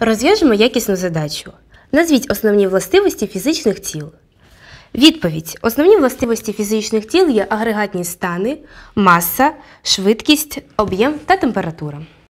Розв'яжемо якісну задачу. Назвіть основні властивості фізичних тіл. Відповідь. Основні властивості фізичних тіл є агрегатні стани, маса, швидкість, об'єм та температура.